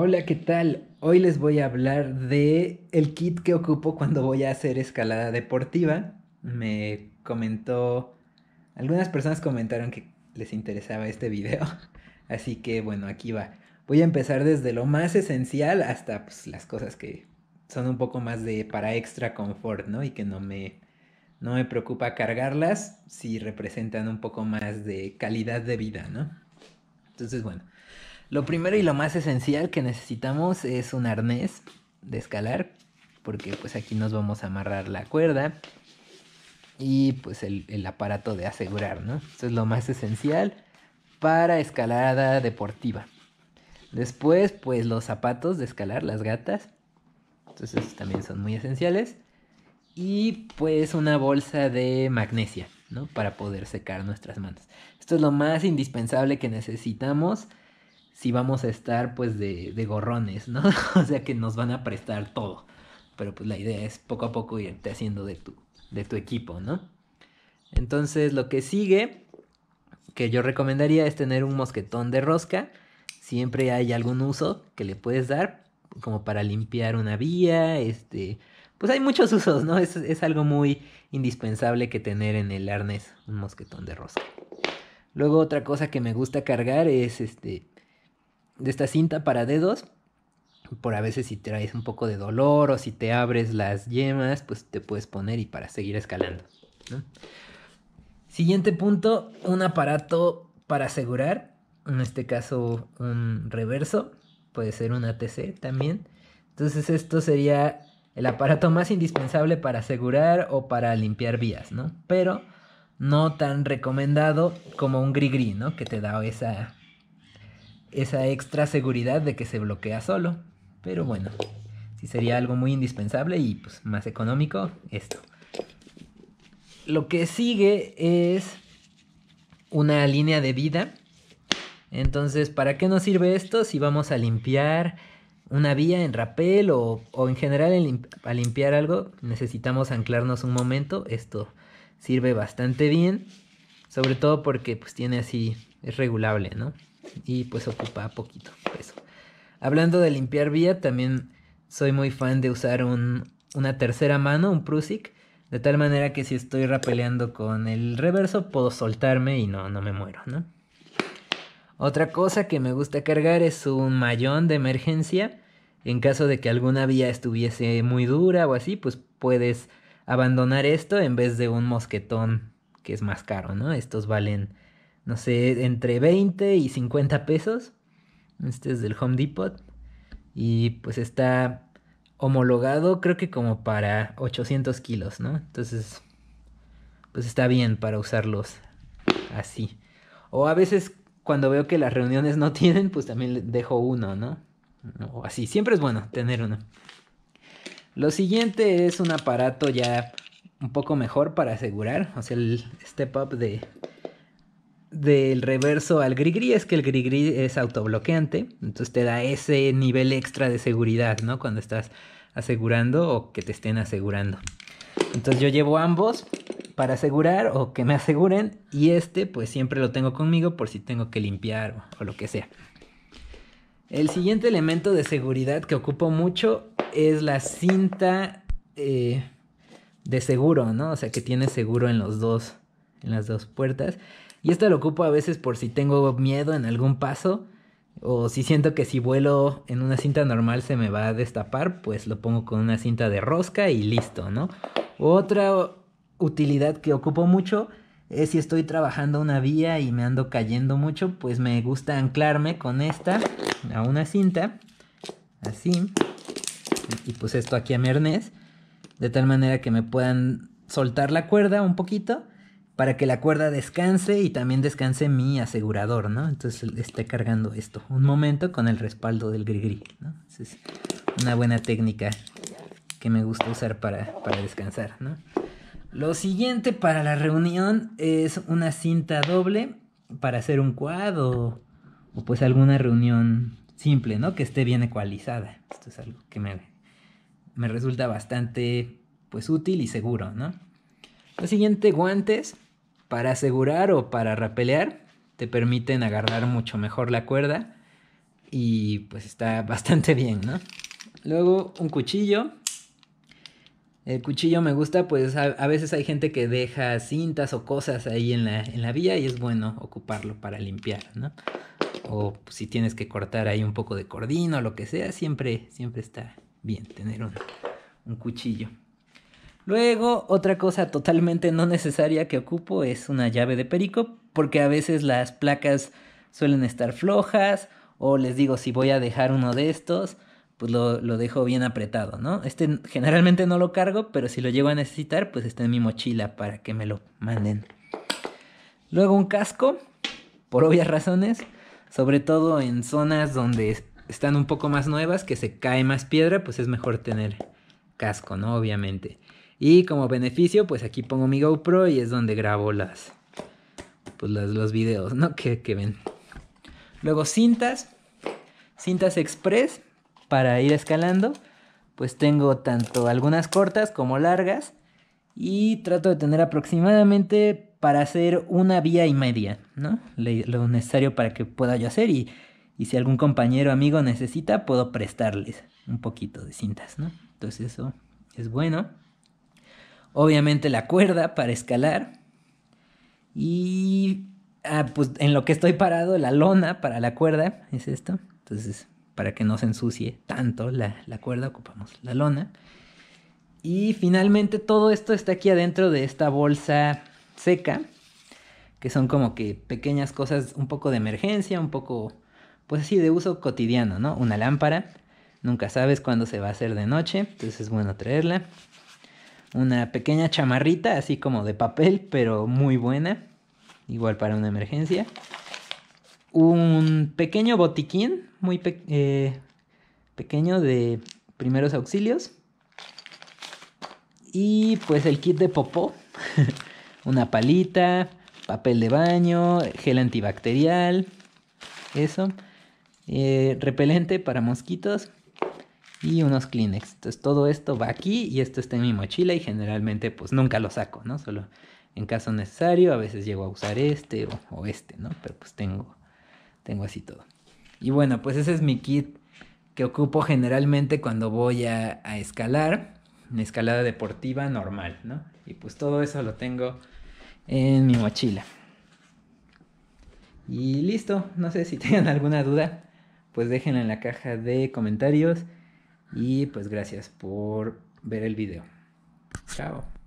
Hola, ¿qué tal? Hoy les voy a hablar de el kit que ocupo cuando voy a hacer escalada deportiva. Me comentó algunas personas comentaron que les interesaba este video, así que bueno, aquí va. Voy a empezar desde lo más esencial hasta pues, las cosas que son un poco más de para extra confort, ¿no? Y que no me no me preocupa cargarlas si representan un poco más de calidad de vida, ¿no? Entonces, bueno, lo primero y lo más esencial que necesitamos es un arnés de escalar, porque pues aquí nos vamos a amarrar la cuerda y pues el, el aparato de asegurar, ¿no? es lo más esencial para escalada deportiva. Después, pues los zapatos de escalar, las gatas. Entonces también son muy esenciales. Y pues una bolsa de magnesia, ¿no? Para poder secar nuestras manos. Esto es lo más indispensable que necesitamos si vamos a estar pues de, de gorrones, ¿no? o sea que nos van a prestar todo. Pero pues la idea es poco a poco irte haciendo de tu, de tu equipo, ¿no? Entonces lo que sigue, que yo recomendaría es tener un mosquetón de rosca. Siempre hay algún uso que le puedes dar, como para limpiar una vía, este... Pues hay muchos usos, ¿no? Es, es algo muy indispensable que tener en el arnés un mosquetón de rosca. Luego otra cosa que me gusta cargar es este de esta cinta para dedos. Por a veces si traes un poco de dolor o si te abres las yemas, pues te puedes poner y para seguir escalando. Siguiente punto, un aparato para asegurar. En este caso un reverso, puede ser un ATC también. Entonces esto sería el aparato más indispensable para asegurar o para limpiar vías, ¿no? Pero no tan recomendado como un gris, ¿no? Que te da esa esa extra seguridad de que se bloquea solo. Pero bueno, si sería algo muy indispensable y pues más económico esto. Lo que sigue es una línea de vida. Entonces, ¿para qué nos sirve esto si vamos a limpiar una vía en rapel o, o en general a limpiar algo? Necesitamos anclarnos un momento. Esto sirve bastante bien, sobre todo porque pues tiene así, es regulable, ¿no? y pues ocupa poquito peso. Hablando de limpiar vía, también soy muy fan de usar un, una tercera mano, un Prusik, de tal manera que si estoy rapeleando con el reverso puedo soltarme y no, no me muero, ¿no? Otra cosa que me gusta cargar es un mallón de emergencia. En caso de que alguna vía estuviese muy dura o así, pues puedes abandonar esto en vez de un mosquetón que es más caro, ¿no? Estos valen no sé, entre 20 y 50 pesos. Este es del Home Depot. Y pues está homologado creo que como para 800 kilos, ¿no? Entonces, pues está bien para usarlos así. O a veces cuando veo que las reuniones no tienen, pues también dejo uno, ¿no? O así, siempre es bueno tener uno. Lo siguiente es un aparato ya un poco mejor para asegurar, o sea, el step up de del reverso al grigri es que el grigri es autobloqueante, entonces te da ese nivel extra de seguridad, ¿no? Cuando estás asegurando o que te estén asegurando. Entonces yo llevo ambos para asegurar o que me aseguren y este pues siempre lo tengo conmigo por si tengo que limpiar o, lo que sea. El siguiente elemento de seguridad que ocupo mucho es la cinta eh, de seguro, ¿no? O sea que tiene seguro en los dos, en las dos puertas. Y esto lo ocupo a veces por si tengo miedo en algún paso. O si siento que si vuelo en una cinta normal se me va a destapar, pues lo pongo con una cinta de rosca y listo, ¿no? Otra utilidad que ocupo mucho es si estoy trabajando una vía y me ando cayendo mucho, pues me gusta anclarme con esta a una cinta, así, y pues esto aquí a mi arnés, de tal manera que me puedan soltar la cuerda un poquito para que la cuerda descanse y también descanse mi asegurador, ¿no? Entonces esté cargando esto un momento con el respaldo del grigri, ¿no? es una buena técnica que me gusta usar para, descansar, ¿no? Lo siguiente para la reunión es una cinta doble para hacer un quad o, pues alguna reunión simple, ¿no? Que esté bien ecualizada. Esto es algo que me, me resulta bastante pues útil y seguro, ¿no? Lo siguiente, guantes para asegurar o para rapelear, te permiten agarrar mucho mejor la cuerda y pues está bastante bien, ¿no? Luego un cuchillo. El cuchillo me gusta, pues a, veces hay gente que deja cintas o cosas ahí en la, en la vía y es bueno ocuparlo para limpiar, ¿no? O si tienes que cortar ahí un poco de cordino o lo que sea, siempre, siempre está bien tener un, un cuchillo. Luego, otra cosa totalmente no necesaria que ocupo es una llave de perico, porque a veces las placas suelen estar flojas, o les digo, si voy a dejar uno de estos, pues lo, lo, dejo bien apretado, ¿no? Este generalmente no lo cargo, pero si lo llego a necesitar, pues está en mi mochila para que me lo manden. Luego un casco, por obvias razones, sobre todo en zonas donde están un poco más nuevas, que se cae más piedra, pues es mejor tener casco, ¿no? Obviamente. Y como beneficio, pues aquí pongo mi GoPro y es donde grabo las, pues los videos, ¿no? Que, que ven. Luego cintas, cintas express para ir escalando. Pues tengo tanto algunas cortas como largas. Y trato de tener aproximadamente para hacer una vía y media, ¿no? lo necesario para que pueda yo hacer. Y, y si algún compañero o amigo necesita, puedo prestarles un poquito de cintas, ¿no? Entonces eso es bueno. Obviamente la cuerda para escalar. Y ah, pues en lo que estoy parado, la lona para la cuerda, es esto. Entonces, para que no se ensucie tanto la, la cuerda, ocupamos la lona. Y finalmente todo esto está aquí adentro de esta bolsa seca, que son como que pequeñas cosas, un poco de emergencia, un poco, pues así, de uso cotidiano, ¿no? Una lámpara, nunca sabes cuándo se va a hacer de noche, entonces es bueno traerla una pequeña chamarrita, así como de papel, pero muy buena, igual para una emergencia. Un pequeño botiquín, muy eh, pequeño de primeros auxilios. Y pues el kit de popó, una palita, papel de baño, gel antibacterial, eso, eh, repelente para mosquitos y unos Kleenex. Entonces todo esto va aquí y esto está en mi mochila y generalmente pues nunca lo saco, ¿no? Solo en caso necesario, a veces llego a usar este o, este, ¿no? Pero pues tengo, tengo así todo. Y bueno, pues ese es mi kit que ocupo generalmente cuando voy a, escalar, una escalada deportiva normal, ¿no? Y pues todo eso lo tengo en mi mochila. Y listo, no sé si tengan alguna duda, pues déjenla en la caja de comentarios. Y pues gracias por ver el video. Chao.